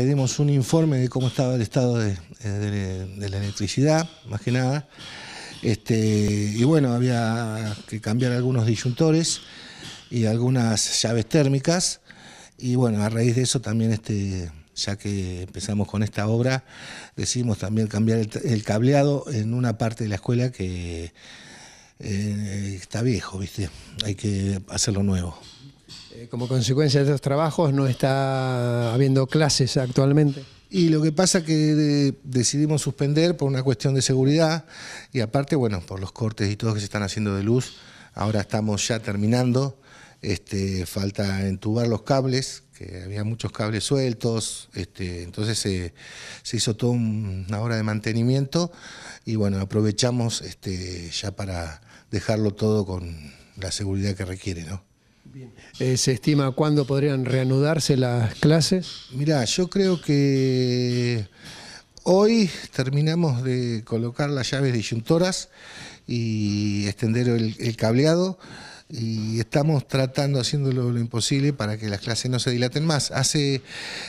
pedimos un informe de cómo estaba el estado de, eh, la electricidad, más que nada. Este, y bueno, había que cambiar algunos disyuntores y algunas llaves térmicas. Y bueno, a raíz de eso también, este, ya que empezamos con esta obra, decidimos también cambiar el, cableado en una parte de la escuela que eh, está viejo, ¿viste? Hay que hacerlo nuevo. Eh, como consecuencia de estos trabajos, no está habiendo clases actualmente. Y lo que pasa es que decidimos suspender por una cuestión de seguridad y aparte, bueno, por los cortes y todo que se están haciendo de luz, ahora estamos ya terminando, este, falta entubar los cables, que había muchos cables sueltos, este, entonces se, hizo toda una hora de mantenimiento y bueno, aprovechamos este, ya para dejarlo todo con la seguridad que requiere, ¿no? Eh, ¿Se estima cuándo podrían reanudarse las clases? Mirá, yo creo que hoy terminamos de colocar las llaves disyuntoras y extender el, cableado y estamos tratando, haciéndolo lo, imposible para que las clases no se dilaten más. Hace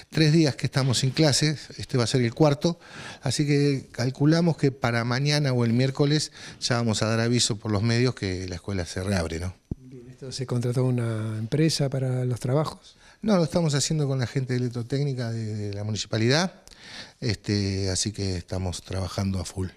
tres días que estamos sin clases, este va a ser el cuarto, así que calculamos que para mañana o el miércoles ya vamos a dar aviso por los medios que la escuela se reabre, ¿no? ¿Se contrató una empresa para los trabajos? No, lo estamos haciendo con la gente de electrotécnica de, de la municipalidad, este, así que estamos trabajando a full.